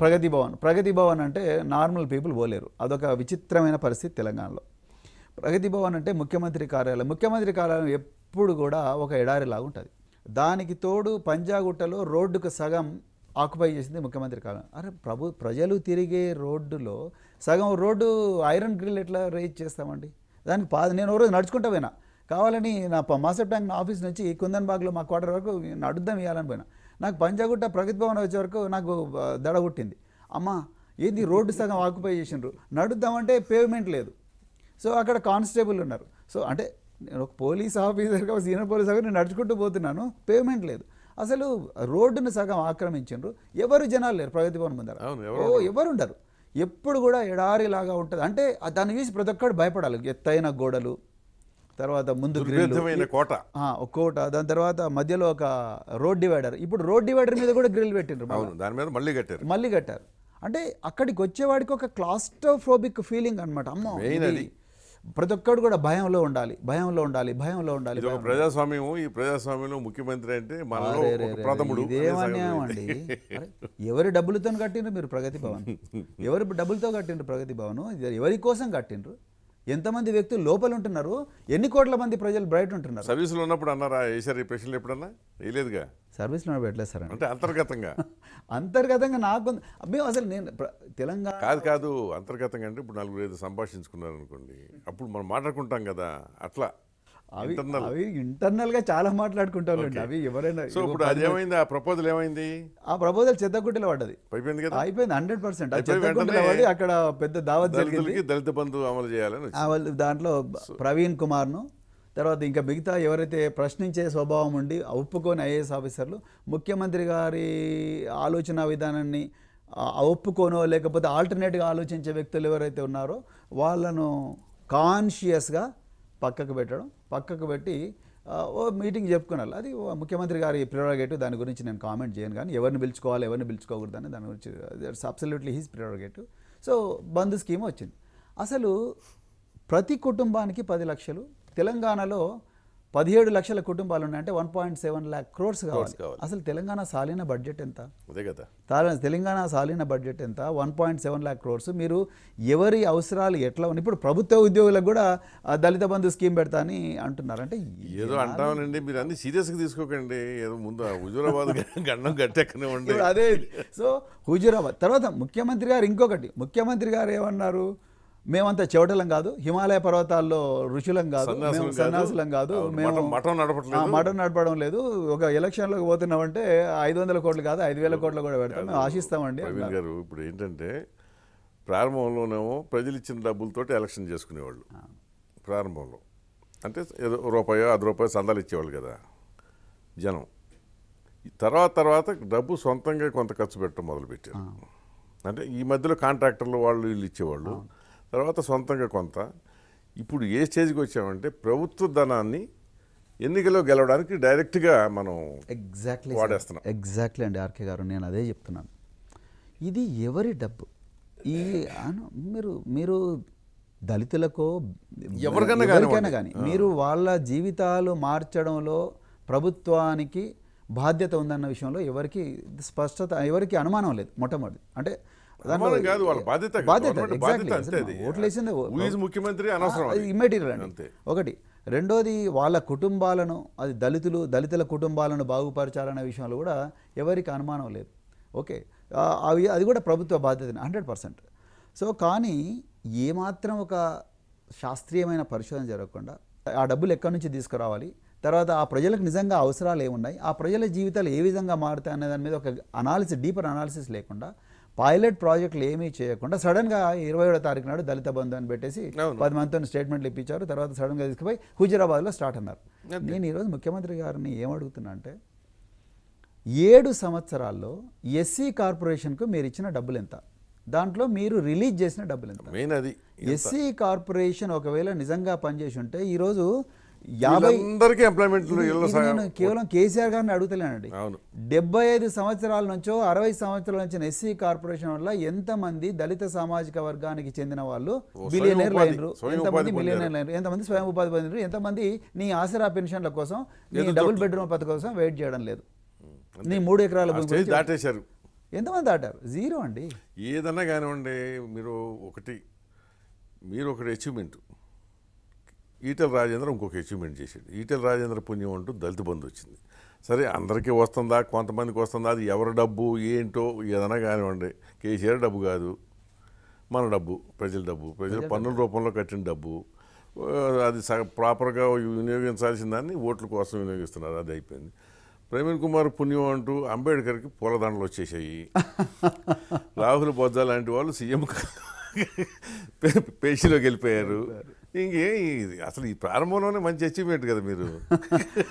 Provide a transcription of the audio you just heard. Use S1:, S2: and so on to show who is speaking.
S1: ప్రగతి భవన్ ప్రగతి భవన్ అంటే normal people పోలేరు అదొక విచిత్రమైన పరిస్థితి తెలంగాణలో ప్రగతి భవన్ అంటే ముఖ్యమంత్రి కార్యాలయం ముఖ్యమంత్రి కార్యాలయం ఎప్పుడు కూడా ఒక ఎడారిలాగా ఉంటుంది దానికి తోడు పంజాగుట్టలో రోడ్డుకు సగం ఆక్యుపై చేసింది ముఖ్యమంత్రి కార్యాలయం అరే ప్రభు ప్రజలు తిరిగే రోడ్డులో సగం రోడ్డు ఐరన్ గ్రిల్ ఎట్లా రేజ్ చేస్తామండి దానికి పా నేను రోజు నడుచుకుంటా పోయినా కావాలని నా మాస్టర్ నా ఆఫీస్ నుంచి కుందన్బాగ్లో మా క్వార్టర్ వరకు నడుద్దాం ఇవ్వాలని పోయినా నాకు పంజాగుట్ట ప్రగతి భవన్ వచ్చే వరకు నాకు దడ అమ్మ ఏంది రోడ్డు సగం ఆక్యుపై చేసిండ్రు నడుద్దామంటే పేమెంట్ లేదు సో అక్కడ కానిస్టేబుల్ ఉన్నారు సో అంటే నేను ఒక పోలీస్ ఆఫీసర్గా సీనియర్ పోలీస్ ఆఫీసర్ నేను నడుచుకుంటూ పోతున్నాను పేమెంట్ లేదు అసలు రోడ్డును సగం ఆక్రమించిండ్రు ఎవరు జనాలు లేరు ప్రగతి భవన్ ముందర ఓ ఎవరు ఉండరు ఎప్పుడు కూడా ఎడారిలాగా ఉంటుంది అంటే దాన్ని చూసి ప్రతి ఒక్కడు భయపడాలి ఎత్తైన గోడలు తర్వాత ముందు కోట ఒక కోట దాని తర్వాత మధ్యలో ఒక రోడ్ డివైడర్ ఇప్పుడు రోడ్ డివైడర్ మీద కూడా గ్రిల్ పెట్టిండ్రు దాని మీద మళ్ళీ కట్టారు మళ్ళీ కట్టారు అంటే అక్కడికి వచ్చేవాడికి ఒక క్లాస్టోఫోబిక్ ఫీలింగ్ అనమాట అమ్మ ప్రతి ఒక్కడు కూడా భయంలో ఉండాలి భయంలో ఉండాలి భయంలో ఉండాలి ప్రజాస్వామ్యం ఈ ప్రజాస్వామ్యంలో
S2: ముఖ్యమంత్రి అంటే అండి
S1: ఎవరి డబ్బులతో కట్టిండ్రు మీరు ప్రగతి భవన్ ఎవరి డబ్బులతో కట్టిండ్రు ప్రగతి భవన్ ఎవరి కోసం కట్టిండ్రు ఎంతమంది వ్యక్తులు లోపల ఉంటున్నారు ఎన్ని కోట్ల మంది ప్రజలు బయట ఉంటున్నారు
S2: సర్వీసులు ఉన్నప్పుడు అన్నారా వేసారు ఈ ప్రశ్నలు ఎప్పుడన్నా వేయలేదుగా
S1: సర్వీస్లో పెట్టలేదు సార్ అంటే అంతర్గతంగా అంతర్గతంగా నాకు మేము అసలు నేను
S2: తెలంగాణ కాదు కాదు అంతర్గతంగా అంటే ఇప్పుడు నలుగురు ఏదో సంభాషించుకున్నారు అనుకోండి అప్పుడు మనం మాట్లాడుకుంటాం కదా అట్లా అవి అవి
S1: ఇంటర్నల్ గా చాలా మాట్లాడుకుంటారు అవి ఎవరైనా సో ఇప్పుడు అది ఏమైంది ఆ ప్రపోజల్ ఏమైంది ఆ ప్రపోజల్ చెత్తగుట్టలో పడ్డది అయిపోయింది కదా అయిపోయింది హండ్రెడ్ పర్సెంట్ పడి అక్కడ పెద్ద దావత్ జరిగింది
S2: దళిత బంధు అమలు చేయాలని
S1: దాంట్లో ప్రవీణ్ కుమార్ను తర్వాత ఇంకా మిగతా ఎవరైతే ప్రశ్నించే స్వభావం ఉండి ఒప్పుకొని ఐఏఎస్ ఆఫీసర్లు ముఖ్యమంత్రి గారి ఆలోచన విధానాన్ని ఒప్పుకోనో లేకపోతే ఆల్టర్నేట్గా ఆలోచించే వ్యక్తులు ఎవరైతే ఉన్నారో వాళ్ళను కాన్షియస్గా పక్కకు పెట్టడం పక్కకు పెట్టి ఓ మీటింగ్ చెప్పుకున్నారు అది ముఖ్యమంత్రి గారి ప్రిరోగేటివ్ దాని గురించి నేను కామెంట్ చేయను కానీ ఎవరిని పిలుచుకోవాలి ఎవరిని పిలుచుకోకూడదు అని దాని గురించి that's absolutely his prerogative so Bandhu scheme వచ్చింది అసలు ప్రతి కుటుంబానికి పది లక్షలు తెలంగాణలో పదిహేడు లక్షల కుటుంబాలు ఉన్నాయి అంటే one point seven lakh crores కావాలి అసలు తెలంగాణ సాలిన బడ్జెట్ ఎంత కదా తెలంగాణ సాలిన బడ్జెట్ ఎంత one point seven lakh crores మీరు ఎవరి అవసరాలు ఎట్లా ఉన్నాయి ఇప్పుడు ప్రభుత్వ ఉద్యోగులకు కూడా దళిత బంధు స్కీమ్ పెడతా అని అంటున్నారు అంటే
S2: ఏదో అంటామండి మీరు అన్ని సీరియస్గా తీసుకోకండి ఏదో ముందు హుజూరాబాద్ గండం గట్టెక్కనే ఉండే అదే సో
S1: హుజూరాబాద్ తర్వాత ముఖ్యమంత్రి గారు ఇంకొకటి ముఖ్యమంత్రి గారు ఏమన్నారు మేమంతా చెవటలం కాదు హిమాలయ పర్వతాల్లో ఋషులం కాదు మేము సన్యాసులం కాదు మేము మఠం నడపడం లేదు ఒక ఎలక్షన్లోకి పోతున్నామంటే ఐదు వందల కోట్లు కాదు ఐదు వేల కోట్లు కూడా పెడతాం మేము ఆశిస్తామండి
S2: గారు ఇప్పుడు ఏంటంటే ప్రారంభంలోనేమో ప్రజలు ఇచ్చిన డబ్బులతో ఎలక్షన్ చేసుకునేవాళ్ళు ప్రారంభంలో అంటే ఏదో రూపాయో అది రూపాయో సందాలు ఇచ్చేవాళ్ళు కదా జనం తర్వాత తర్వాత డబ్బు సొంతంగా కొంత ఖర్చు పెట్టడం మొదలుపెట్టారు అంటే ఈ మధ్యలో కాంట్రాక్టర్లు వాళ్ళు వీళ్ళు ఇచ్చేవాళ్ళు తర్వాత సొంతంగా కొంత ఇప్పుడు ఏ స్టేజ్కి వచ్చామంటే ప్రభుత్వ ధనాన్ని ఎన్నికలో గెలవడానికి డైరెక్ట్గా
S1: మనం ఎగ్జాక్ట్లీ వాడేస్తున్నాం ఎగ్జాక్ట్లీ అండి ఆర్కే గారు నేను అదే చెప్తున్నాను ఇది ఎవరి డబ్బు ఈ మీరు మీరు దళితులకో ఎవరికైనా ఎవరికైనా కానీ మీరు వాళ్ళ జీవితాలు మార్చడంలో ప్రభుత్వానికి బాధ్యత ఉందన్న విషయంలో ఎవరికి స్పష్టత ఎవరికి అనుమానం లేదు మొట్టమొదటి అంటే ఒకటి రెండోది వాళ్ళ కుటుంబాలను అది దళితులు దళితుల కుటుంబాలను బాగుపరచాలనే విషయంలో కూడా ఎవరికి అనుమానం లేదు ఓకే అవి అది కూడా ప్రభుత్వ బాధ్యత హండ్రెడ్ పర్సెంట్ సో కానీ ఏమాత్రం ఒక శాస్త్రీయమైన పరిశోధన జరగకుండా ఆ డబ్బులు ఎక్కడి నుంచి తీసుకురావాలి తర్వాత ఆ ప్రజలకు నిజంగా అవసరాలు ఏమున్నాయి ఆ ప్రజల జీవితాలు ఏ విధంగా మారుతాయి అనే దాని మీద ఒక అనాలిసిస్ డీపర్ అనాలిసిస్ లేకుండా పైలట్ ప్రాజెక్టులు ఏమీ చేయకుండా సడన్ గా ఇరవై ఏడో తారీఖు నాడు దళిత బంధు అని పెట్టేసి పది మంత్ స్టేట్మెంట్లు ఇప్పించారు తర్వాత సడన్ గా తీసుకుపోయి హుజరాబాద్ లో స్టార్ట్ అన్నారు నేను ఈరోజు ముఖ్యమంత్రి గారిని ఏమడుగుతున్నా అంటే ఏడు సంవత్సరాల్లో ఎస్సీ కార్పొరేషన్కు మీరు ఇచ్చిన డబ్బులు ఎంత దాంట్లో మీరు రిలీజ్ చేసిన డబ్బులు ఎంత ఎస్సీ కార్పొరేషన్ ఒకవేళ నిజంగా పనిచేసి ఉంటే ఈరోజు కేవలం కేసీఆర్ గారిని అడుగుతలేనండి డెబ్బై ఐదు సంవత్సరాల నుంచో అరవై సంవత్సరాల నుంచి ఎస్సీ కార్పొరేషన్ వల్ల ఎంత మంది దళిత సామాజిక వర్గానికి చెందిన వాళ్ళు బిలియనర్ లైనరు ఎంతమంది మిలియనర్ లైనరు ఎంతమంది స్వయం ఉపాధి పొందినరు ఎంతమంది నీ ఆసరా పెన్షన్ల కోసం నీ డబుల్ బెడ్రూమ్ పథకం కోసం వెయిట్ చేయడం లేదు నీ మూడు ఎకరాల దాటేశారు ఎంతమంది దాటారు జీరో అండి
S2: ఏదన్నా కానివ్వండి మీరు ఒకటి మీరు ఒకటి అచీవ్మెంట్ ఈటల రాజేంద్ర ఇంకొక అచీవ్మెంట్ చేశాడు ఈటల రాజేంద్ర పుణ్యం అంటూ దళిత బంధు వచ్చింది సరే అందరికీ వస్తుందా కొంతమందికి వస్తుందా అది ఎవరి డబ్బు ఏంటో ఏదైనా కానివ్వండి కేసీఆర్ డబ్బు కాదు మన డబ్బు ప్రజల డబ్బు ప్రజల పన్నుల రూపంలో కట్టిన డబ్బు అది ప్రాపర్గా వినియోగించాల్సిన దాన్ని ఓట్ల కోసం వినియోగిస్తున్నారు అది అయిపోయింది ప్రవీణ్ కుమార్ పుణ్యం అంటూ అంబేద్కర్కి పూలదండలు వచ్చేసాయి రాహుల్ బొజ్జా లాంటి వాళ్ళు సీఎం పేషిలోకి వెళ్ళిపోయారు ఇంకే అసలు ఈ ప్రారంభంలోనే మంచి అచీవ్మెంట్ కదా మీరు